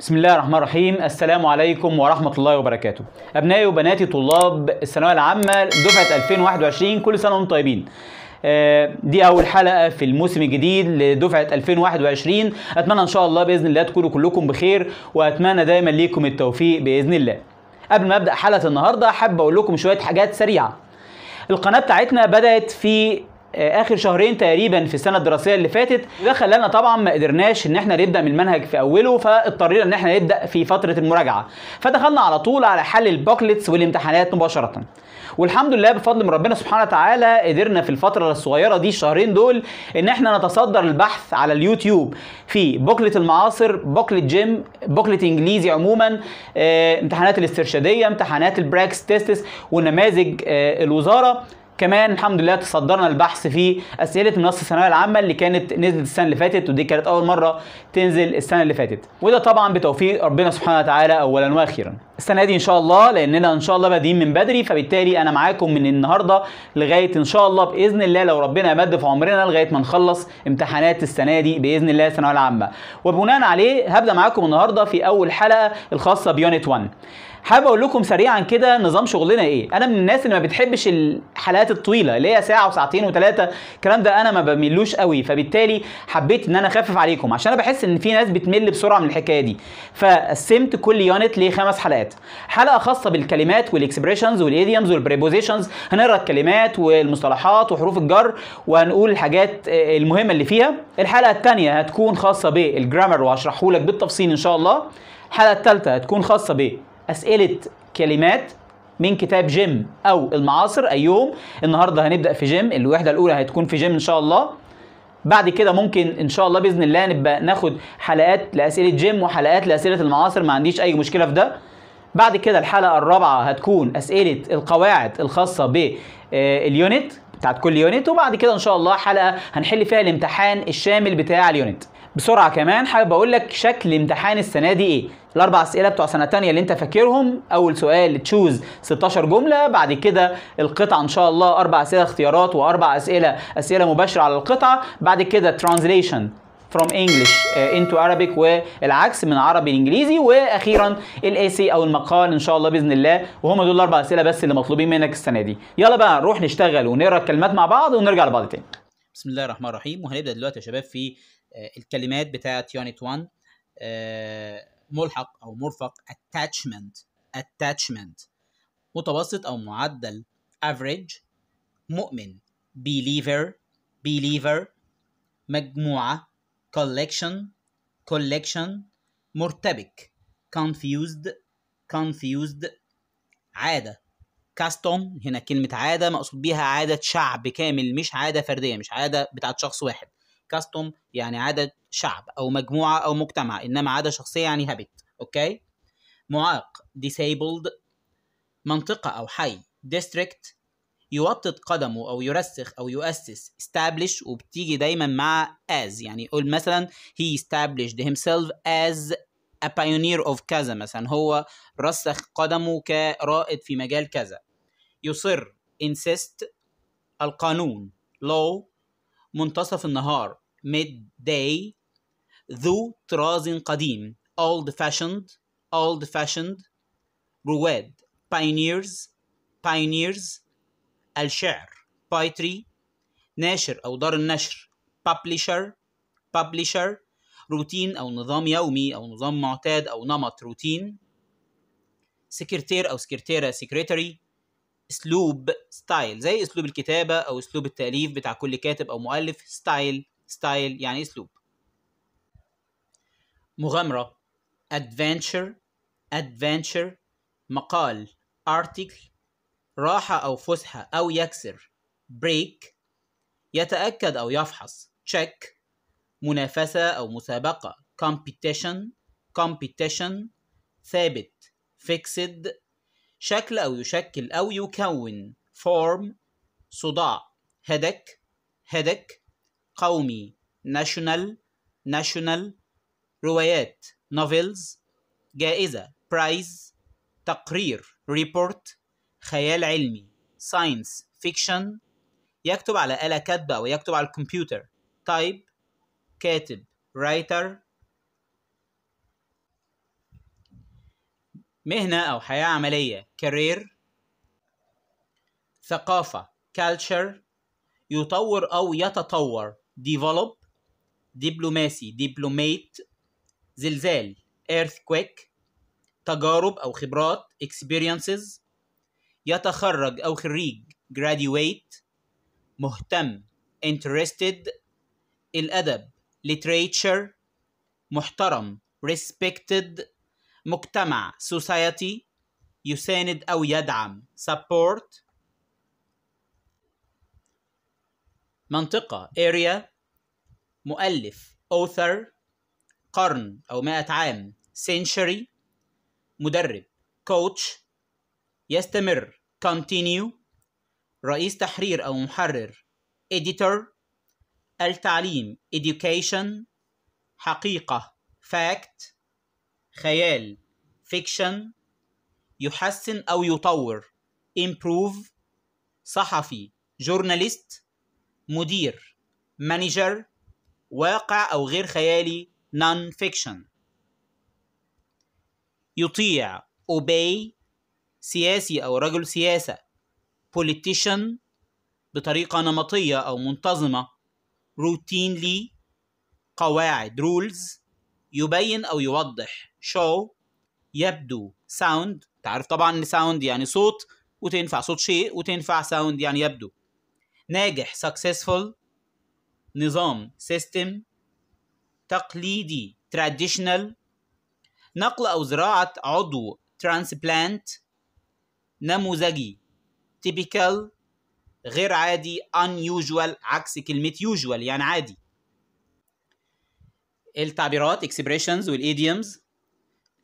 بسم الله الرحمن الرحيم السلام عليكم ورحمة الله وبركاته أبنائي وبناتي طلاب الثانوية العامة دفعة 2021 كل سنة وانتم طيبين آه، دي اول حلقه في الموسم الجديد لدفعه 2021 اتمنى ان شاء الله باذن الله تكونوا كلكم بخير واتمنى دايما ليكم التوفيق باذن الله قبل ما ابدا حلقه النهارده حابب اقول لكم شويه حاجات سريعه القناه بتاعتنا بدات في آه، اخر شهرين تقريبا في السنه الدراسيه اللي فاتت وده خلانا طبعا ما قدرناش ان احنا نبدا من المنهج في اوله فاضطرينا ان احنا نبدا في فتره المراجعه فدخلنا على طول على حل البوكلتس والامتحانات مباشره والحمد لله بفضل من ربنا سبحانه وتعالى قدرنا في الفتره الصغيره دي الشهرين دول ان احنا نتصدر البحث على اليوتيوب في بوكلت المعاصر بوكلت جيم بوكلت انجليزي عموما آه، امتحانات الاسترشاديه امتحانات البراكس تيستس ونماذج آه، الوزاره كمان الحمد لله تصدرنا البحث في اسئله منصه الثانويه العامه اللي كانت نزلت السنه اللي فاتت ودي كانت اول مره تنزل السنه اللي فاتت وده طبعا بتوفيق ربنا سبحانه وتعالى اولا واخيرا السنه دي ان شاء الله لاننا ان شاء الله بادئين من بدري فبالتالي انا معاكم من النهارده لغايه ان شاء الله باذن الله لو ربنا مد في عمرنا لغايه ما نخلص امتحانات السنه دي باذن الله الثانويه العامه وبناء عليه هبدا معاكم النهارده في اول حلقه الخاصه بيونت 1 حابب اقول لكم سريعا كده نظام شغلنا ايه انا من الناس اللي ما بتحبش الحلقات الطويله اللي هي ساعه وساعتين وثلاثه الكلام ده انا ما بملوش قوي فبالتالي حبيت ان انا اخفف عليكم عشان انا بحس ان في ناس بتمل بسرعه من الحكايه دي فقسمت كل يونت لخمس حلقات حلقه خاصه بالكلمات والاكسبريشنز والايديومز والبريبوزيشنز هنقرا الكلمات والمصطلحات وحروف الجر وهنقول الحاجات المهمه اللي فيها الحلقه الثانيه هتكون خاصه بالجرامر وهشرحه لك بالتفصيل ان شاء الله الحلقه الثالثه هتكون خاصه ب أسئلة كلمات من كتاب جيم أو المعاصر أيهم النهاردة هنبدأ في جيم الوحدة الأولى هتكون في جيم إن شاء الله بعد كده ممكن ان شاء الله باذن الله نبقى ناخد حلقات لاسئله جيم وحلقات لاسئله المعاصر ما عنديش اي مشكله في ده بعد كده الحلقه الرابعه هتكون اسئله القواعد الخاصه باليونت آه، بتاعت كل يونت وبعد كده ان شاء الله حلقه هنحل فيها الامتحان الشامل بتاع اليونت بسرعه كمان حابب اقول لك شكل امتحان السنه دي ايه الاربع اسئله بتوع سنه تانية اللي انت فاكرهم اول سؤال تشوز 16 جمله بعد كده القطعه ان شاء الله اربع اسئله اختيارات واربع اسئله اسئله مباشره على القطعه بعد كده ترانزليشن from English uh, into Arabic والعكس من عربي لانجليزي واخيرا الاسي او المقال ان شاء الله باذن الله وهم دول الاربع اسئله بس اللي مطلوبين منك السنه دي يلا بقى نروح نشتغل ونقرا الكلمات مع بعض ونرجع لبعض تاني بسم الله الرحمن الرحيم وهنبدا دلوقتي يا شباب في آه، الكلمات بتاعه يونت 1 ملحق او مرفق attachment attachment متوسط او معدل average مؤمن believer believer مجموعة collection collection مرتبك confused confused عادة custom هنا كلمة عادة مقصود بيها عادة شعب كامل مش عادة فردية مش عادة بتاعت شخص واحد كاستوم يعني عادة شعب أو مجموعة أو مجتمع إنما عادة شخصية يعني هابت أوكي معاق disabled منطقة أو حي district يوطد قدمه أو يرسخ أو يؤسس establish وبتيجي دايما مع as يعني يقول مثلا he established himself as a pioneer of كذا مثلا هو رسخ قدمه كرائد في مجال كذا يصر insist القانون law منتصف النهار mid day ذو طراز قديم old fashioned old fashioned رواد pioneers pioneers الشعر poetry ناشر أو دار النشر publisher publisher روتين أو نظام يومي أو نظام معتاد أو نمط روتين سكرتير أو سكرتيرة secretary اسلوب ستايل زي اسلوب الكتابه او اسلوب التاليف بتاع كل كاتب او مؤلف ستايل ستايل يعني اسلوب مغامره ادفنتشر adventure مقال article راحه او فسحه او يكسر break يتاكد او يفحص check منافسه او مسابقه competition competition ثابت fixed شكل أو يشكل أو يكون form صداع هدك هدك قومي national national روايات novels جائزة prize تقرير report خيال علمي science fiction يكتب على آلة كاتبة ويكتب على الكمبيوتر type كاتب writer مهنة أو حياة عملية career ثقافة culture يطور أو يتطور develop دبلوماسي diplomate زلزال earthquake تجارب أو خبرات experiences يتخرج أو خريج graduate مهتم interested الأدب literature محترم respected مجتمع society يساند أو يدعم support منطقة area مؤلف author قرن أو مائة عام century مدرب coach يستمر continue رئيس تحرير أو محرر editor التعليم education حقيقة fact خيال فيكشن يحسن أو يطور improve صحفي جورناليست مدير مانجر واقع أو غير خيالي non fiction يطيع obey سياسي أو رجل سياسة politician بطريقة نمطية أو منتظمة routinely قواعد rules يبين أو يوضح show يبدو sound تعرف طبعا ان sound يعني صوت وتنفع صوت شيء وتنفع sound يعني يبدو ناجح successful نظام system تقليدي traditional نقل أو زراعة عضو transplant نموذجي typical غير عادي unusual عكس كلمة usual يعني عادي التعبيرات expressions idioms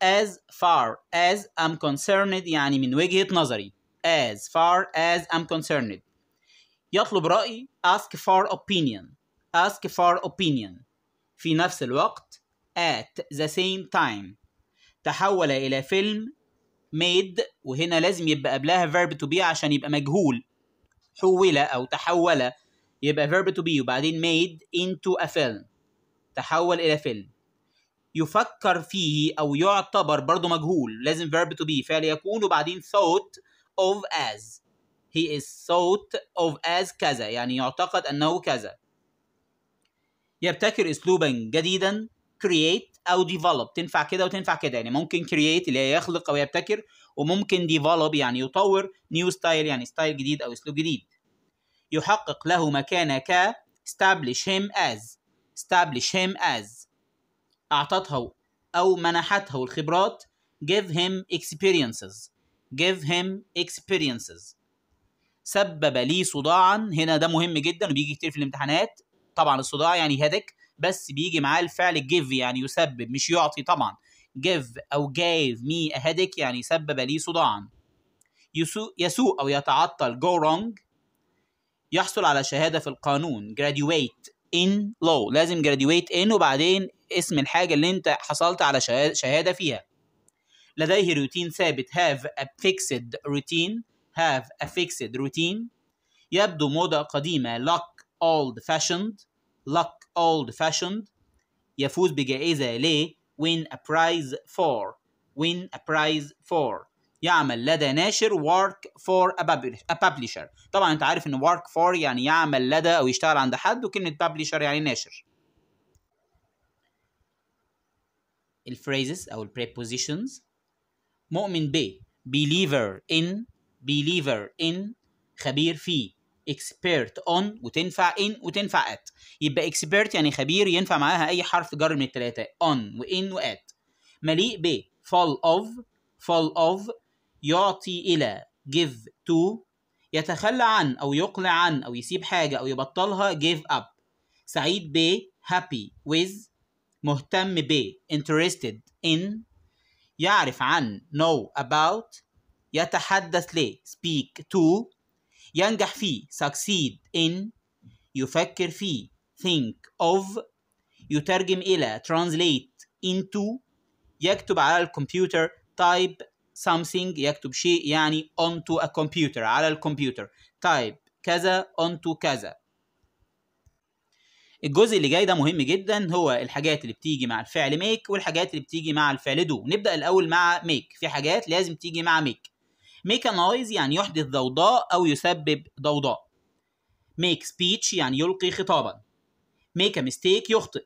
as far as I'm concerned يعني من وجهة نظري as far as I'm concerned يطلب رأي ask for opinion ask for opinion في نفس الوقت at the same time تحول إلى فيلم made وهنا لازم يبقى قبلها verb to be عشان يبقى مجهول حول أو تحول يبقى verb to be وبعدين made into a film تحول إلى فيلم يفكر فيه او يعتبر برضه مجهول لازم verb to be فعل يكون وبعدين thought of as he is thought of as كذا يعني يعتقد انه كذا يبتكر اسلوبا جديدا create او develop تنفع كده وتنفع كده يعني ممكن create اللي هي يخلق او يبتكر وممكن develop يعني يطور new style يعني ستايل جديد او اسلوب جديد يحقق له مكانة ك establish him as establish him as اعطتها او منحته الخبرات give him experiences give him experiences سبب لي صداعا هنا ده مهم جدا وبيجي كتير في الامتحانات طبعا الصداع يعني هدك بس بيجي معاه الفعل give يعني يسبب مش يعطي طبعا give او gave me a headache يعني سبب لي صداعا يسوء, يسوء او يتعطل go wrong يحصل على شهاده في القانون graduate in law لازم graduate in وبعدين اسم الحاجة اللي انت حصلت على شهادة فيها لديه روتين ثابت have a fixed routine have a fixed routine يبدو موضة قديمة luck old fashioned luck old fashioned يفوز بجائزة ل win a prize for win a prize for يعمل لدى ناشر work for a publisher طبعا انت عارف ان work for يعني يعمل لدى او يشتغل عند حد وكلمة publisher يعني ناشر الفريزز او prepositions مؤمن ب believer in believer in خبير في expert on وتنفع in وتنفع at يبقى expert يعني خبير ينفع معاها اي حرف جر من الثلاثه on وان وات مليء ب fall of fall of يعطي الى give to يتخلى عن او يقلع عن او يسيب حاجه او يبطلها give up سعيد ب happy with مهتم ب interested in يعرف عن know about يتحدث ل speak to ينجح في succeed in يفكر في think of يترجم إلى translate into يكتب على الكمبيوتر type something يكتب شيء يعني onto a computer على الكمبيوتر type كذا onto كذا الجزء اللي جاي ده مهم جدا هو الحاجات اللي بتيجي مع الفعل ميك والحاجات اللي بتيجي مع الفعل دو نبدا الاول مع ميك في حاجات لازم تيجي مع ميك ميك نويز يعني يحدث ضوضاء او يسبب ضوضاء ميك سبيتش يعني يلقي خطابا ميك ميستيك يخطئ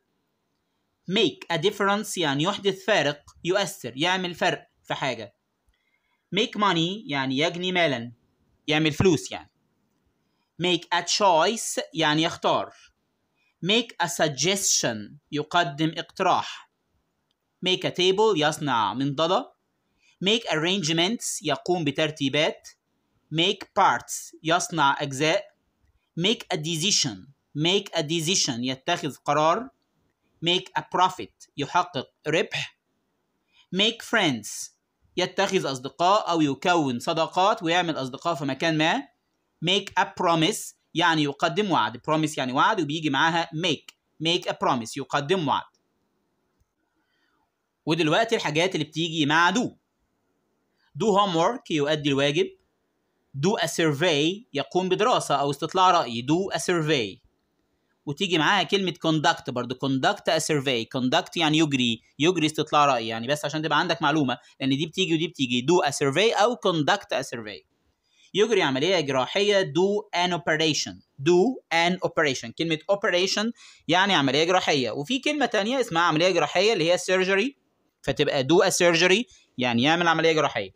ميك a difference يعني يحدث فارق يؤثر يعمل فرق في حاجه make money يعني يجني مالا يعمل فلوس يعني make a choice يعني يختار make a suggestion يقدم اقتراح make a table يصنع من منضدة make arrangements يقوم بترتيبات make parts يصنع أجزاء make a decision make a decision يتخذ قرار make a profit يحقق ربح make friends يتخذ أصدقاء أو يكون صداقات ويعمل أصدقاء في مكان ما make a promise يعني يقدم وعد promise يعني وعد وبيجي معاها make make a promise يقدم وعد ودلوقتي الحاجات اللي بتيجي مع do do homework يؤدي الواجب do a survey يقوم بدراسة أو استطلاع رأي do a survey وتيجي معاها كلمة conduct برضو conduct a survey conduct يعني يجري يجري استطلاع رأي يعني بس عشان تبقى عندك معلومة لأن دي بتيجي ودي بتيجي do a survey أو conduct a survey يجري عمليه جراحيه دو ان اوبريشن دو ان اوبريشن كلمه اوبريشن يعني عمليه جراحيه وفي كلمه تانية اسمها عمليه جراحيه اللي هي سيرجري فتبقى دو ا سيرجري يعني يعمل عمليه جراحيه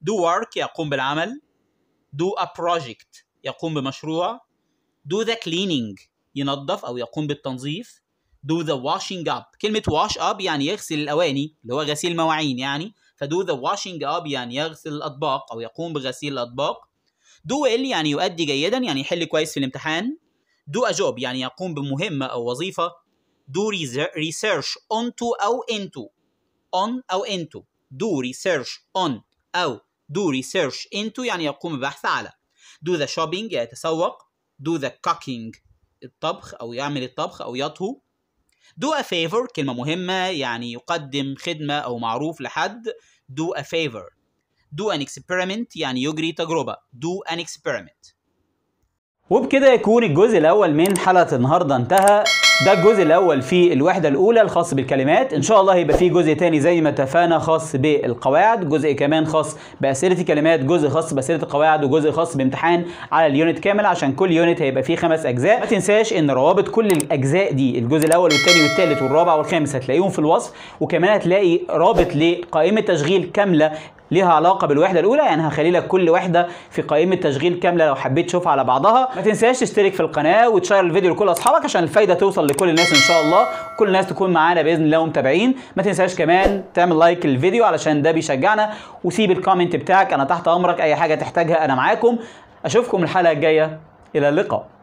دو ورك يقوم بالعمل دو ا بروجكت يقوم بمشروع دو ذا كليننج ينظف او يقوم بالتنظيف do the washing up كلمة wash up يعني يغسل الأواني اللي هو غسيل مواعين يعني فدو ذا washing اب يعني يغسل الاطباق او يقوم بغسيل الاطباق دو ويل يعني يؤدي جيدا يعني يحل كويس في الامتحان دو اجوب يعني يقوم بمهمه او وظيفه دو ريسيرش تو او انتو اون او انتو دو ريسيرش اون او دو ريسيرش انتو يعني يقوم ببحث على دو ذا شوبينج يعني يتسوق دو ذا كوكينج الطبخ او يعمل الطبخ او يطهو do a favor كلمة مهمة يعني يقدم خدمة أو معروف لحد do a favor do an experiment يعني يجري تجربة do an experiment وبكده يكون الجزء الأول من حلقة النهاردة انتهى ده الجزء الاول في الوحده الاولى الخاص بالكلمات ان شاء الله هيبقى فيه جزء تاني زي ما اتفقنا خاص بالقواعد جزء كمان خاص باسئله الكلمات جزء خاص باسئله القواعد وجزء خاص بامتحان على اليونت كامل عشان كل يونت هيبقى فيه خمس اجزاء ما تنساش ان روابط كل الاجزاء دي الجزء الاول والثاني والثالث والرابع والخامس هتلاقيهم في الوصف وكمان هتلاقي رابط لقائمه تشغيل كامله ليها علاقه بالوحده الاولى يعني هخلي لك كل وحده في قائمه تشغيل كامله لو حبيت تشوفها على بعضها ما تنساش تشترك في القناه وتشير الفيديو لكل اصحابك عشان الفايده توصل لكل الناس ان شاء الله كل الناس تكون معانا باذن الله ومتابعين ما تنساش كمان تعمل لايك للفيديو علشان ده بيشجعنا وسيب الكومنت بتاعك انا تحت امرك اي حاجه تحتاجها انا معاكم اشوفكم الحلقه الجايه الى اللقاء